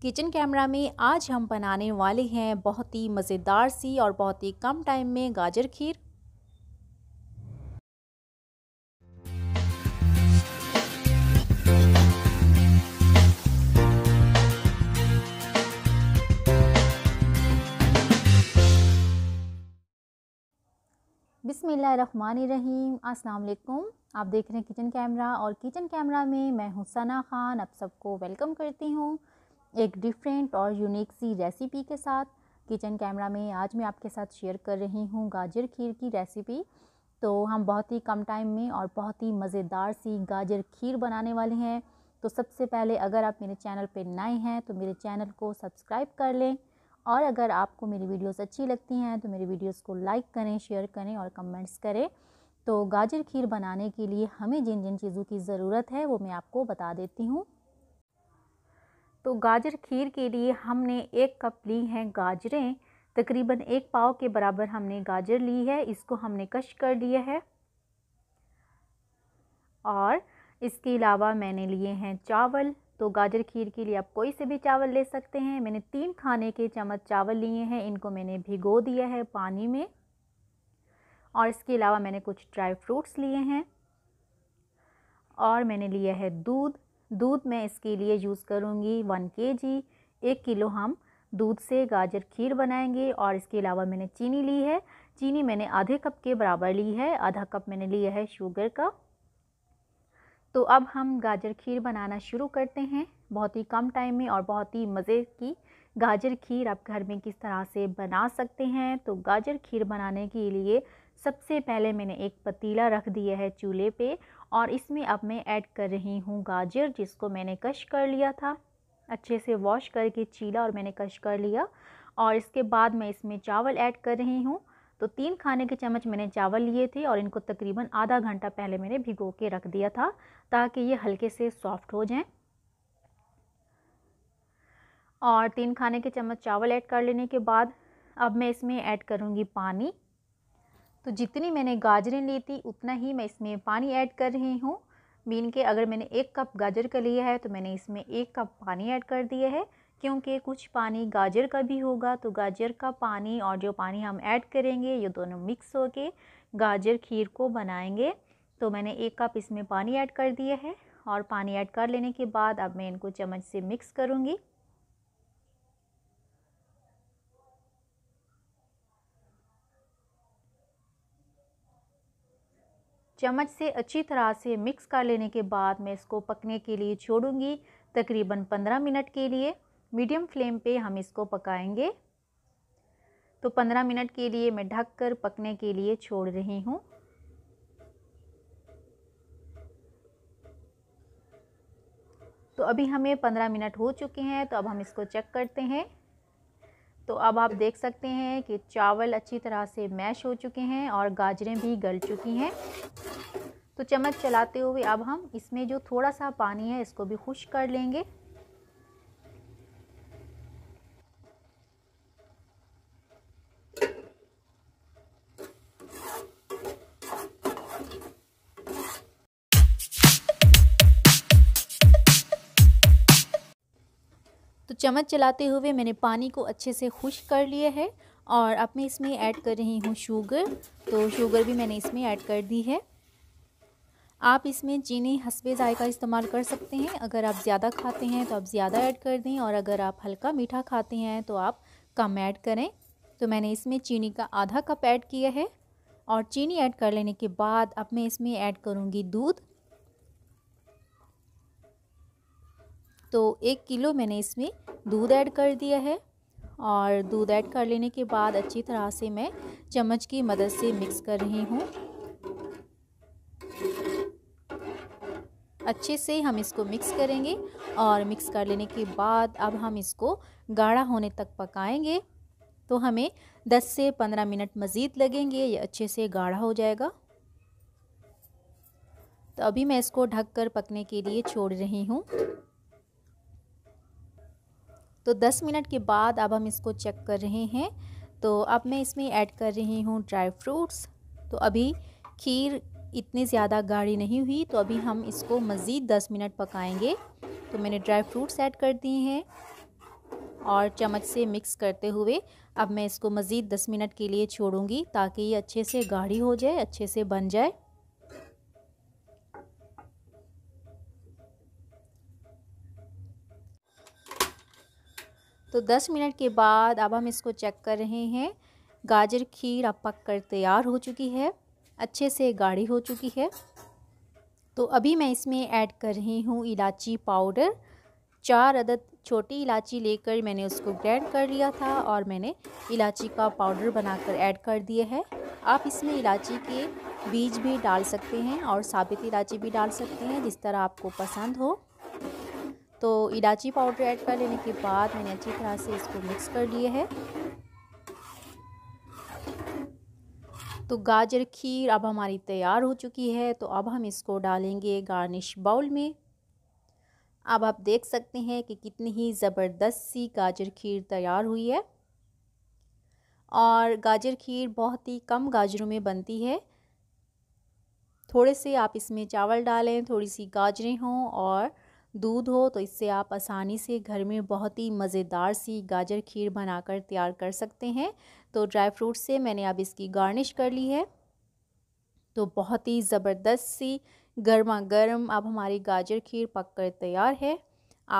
kitchen camera में आज हम बनाने वाले हैं बहुत ही मज़ेदार सी और बहुत ही कम टाइम में गाजर खीर बिसमीम अस्सलाम आप देख रहे हैं किचन कैमरा और किचन कैमरा में मैं हुसना ख़ान आप सबको वेलकम करती हूँ एक डिफरेंट और यूनिक सी रेसिपी के साथ किचन कैमरा में आज मैं आपके साथ शेयर कर रही हूँ गाजर खीर की रेसिपी तो हम बहुत ही कम टाइम में और बहुत ही मज़ेदार सी गाजर खीर बनाने वाले हैं तो सबसे पहले अगर आप मेरे चैनल पर नए हैं तो मेरे चैनल को सब्सक्राइब कर लें और अगर आपको मेरी वीडियोस अच्छी लगती हैं तो मेरी वीडियोस को लाइक करें शेयर करें और कमेंट्स करें तो गाजर खीर बनाने के लिए हमें जिन जिन चीज़ों की ज़रूरत है वो मैं आपको बता देती हूँ तो गाजर खीर के लिए हमने एक कप ली हैं गाजरें तकरीबन एक पाव के बराबर हमने गाजर ली है इसको हमने कश कर लिया है और इसके अलावा मैंने लिए हैं चावल तो गाजर खीर के लिए आप कोई से भी चावल ले सकते हैं मैंने तीन खाने के चम्मच चावल लिए हैं इनको मैंने भिगो दिया है पानी में और इसके अलावा मैंने कुछ ड्राई फ्रूट्स लिए हैं और मैंने लिया है दूध दूध मैं इसके लिए यूज़ करूँगी वन के जी एक किलो हम दूध से गाजर खीर बनाएंगे और इसके अलावा मैंने चीनी ली है चीनी मैंने आधे कप के बराबर ली है आधा कप मैंने लिया है शुगर का तो अब हम गाजर खीर बनाना शुरू करते हैं बहुत ही कम टाइम में और बहुत ही मज़े की गाजर खीर आप घर में किस तरह से बना सकते हैं तो गाजर खीर बनाने के लिए सबसे पहले मैंने एक पतीला रख दिया है चूल्हे पे और इसमें अब मैं ऐड कर रही हूँ गाजर जिसको मैंने कश कर लिया था अच्छे से वॉश करके छीला और मैंने कश कर लिया और इसके बाद मैं इसमें चावल ऐड कर रही हूँ तो तीन खाने के चम्मच मैंने चावल लिए थे और इनको तकरीबन आधा घंटा पहले मैंने भिगो के रख दिया था ताकि ये हल्के से सॉफ्ट हो जाएं और तीन खाने के चम्मच चावल ऐड कर लेने के बाद अब मैं इसमें ऐड करूँगी पानी तो जितनी मैंने गाजरें ली थी उतना ही मैं इसमें पानी ऐड कर रही हूँ मीन के अगर मैंने एक कप गाजर का लिया है तो मैंने इसमें एक कप पानी ऐड कर दिया है क्योंकि कुछ पानी गाजर का भी होगा तो गाजर का पानी और जो पानी हम ऐड करेंगे ये दोनों मिक्स हो के गाजर खीर को बनाएंगे तो मैंने एक कप इसमें पानी ऐड कर दिया है और पानी ऐड कर लेने के बाद अब मैं इनको चम्मच से मिक्स करूँगी चम्मच से अच्छी तरह से मिक्स कर लेने के बाद मैं इसको पकने के लिए छोड़ूंगी तकरीबन 15 मिनट के लिए मीडियम फ्लेम पे हम इसको पकाएंगे तो 15 मिनट के लिए मैं ढक कर पकने के लिए छोड़ रही हूँ तो अभी हमें 15 मिनट हो चुके हैं तो अब हम इसको चेक करते हैं अब आप देख सकते हैं कि चावल अच्छी तरह से मैश हो चुके हैं और गाजरें भी गल चुकी हैं तो चम्मच चलाते हुए अब हम इसमें जो थोड़ा सा पानी है इसको भी खुश कर लेंगे तो चम्मच चलाते हुए मैंने पानी को अच्छे से खुश्क कर लिया है और अब मैं इसमें ऐड कर रही हूँ शुगर तो शुगर भी मैंने इसमें ऐड कर दी है आप इसमें चीनी हसबे जायका इस्तेमाल कर सकते हैं अगर आप ज़्यादा खाते हैं तो आप ज़्यादा ऐड कर दें और अगर आप हल्का मीठा खाते हैं तो आप कम ऐड करें तो मैंने इसमें चीनी का आधा कप ऐड किया है और चीनी ऐड कर लेने के बाद अब मैं इसमें ऐड करूँगी दूध तो एक किलो मैंने इसमें दूध ऐड कर दिया है और दूध ऐड कर लेने के बाद अच्छी तरह से मैं चम्मच की मदद से मिक्स कर रही हूँ अच्छे से हम इसको मिक्स करेंगे और मिक्स कर लेने के बाद अब हम इसको गाढ़ा होने तक पकाएंगे तो हमें 10 से 15 मिनट मज़ीद लगेंगे ये अच्छे से गाढ़ा हो जाएगा तो अभी मैं इसको ढककर पकने के लिए छोड़ रही हूँ तो 10 मिनट के बाद अब हम इसको चेक कर रहे हैं तो अब मैं इसमें ऐड कर रही हूँ ड्राई फ्रूट्स तो अभी खीर इतनी ज़्यादा गाढ़ी नहीं हुई तो अभी हम इसको मज़ीद दस मिनट पकाएँगे तो मैंने ड्राई फ्रूट्स ऐड कर दिए हैं और चम्मच से मिक्स करते हुए अब मैं इसको मज़ीद 10 मिनट के लिए छोड़ूंगी ताकि ये अच्छे से गाढ़ी हो जाए अच्छे से बन जाए तो 10 मिनट के बाद अब हम इसको चेक कर रहे हैं गाजर खीर अब पक कर तैयार हो चुकी है अच्छे से गाढ़ी हो चुकी है तो अभी मैं इसमें ऐड कर रही हूँ इलायची पाउडर चार अदद छोटी इलाची लेकर मैंने उसको ग्रैंड कर लिया था और मैंने इलायची का पाउडर बनाकर ऐड कर दिया है आप इसमें इलायची के बीज भी डाल सकते हैं और साबित इलायची भी डाल सकते हैं जिस तरह आपको पसंद हो तो इलाची पाउडर ऐड कर लेने के बाद मैंने अच्छी तरह से इसको मिक्स कर लिया है तो गाजर खीर अब हमारी तैयार हो चुकी है तो अब हम इसको डालेंगे गार्निश बाउल में अब आप देख सकते हैं कि कितनी ही ज़बरदस्त सी गाजर खीर तैयार हुई है और गाजर खीर बहुत ही कम गाजरों में बनती है थोड़े से आप इसमें चावल डालें थोड़ी सी गाजरें हों और दूध हो तो इससे आप आसानी से घर में बहुत ही मज़ेदार सी गाजर खीर बनाकर तैयार कर सकते हैं तो ड्राई फ्रूट से मैंने अब इसकी गार्निश कर ली है तो बहुत ही ज़बरदस्त सी गर्मा गर्म अब हमारी गाजर खीर पककर तैयार है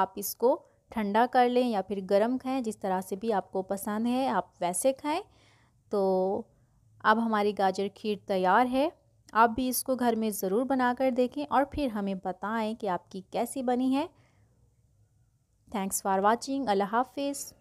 आप इसको ठंडा कर लें या फिर गर्म खाएं जिस तरह से भी आपको पसंद है आप वैसे खाएं तो अब हमारी गाजर खीर तैयार है आप भी इसको घर में ज़रूर बनाकर देखें और फिर हमें बताएं कि आपकी कैसी बनी है थैंक्स फॉर वॉचिंग अल्लाह हाफिज़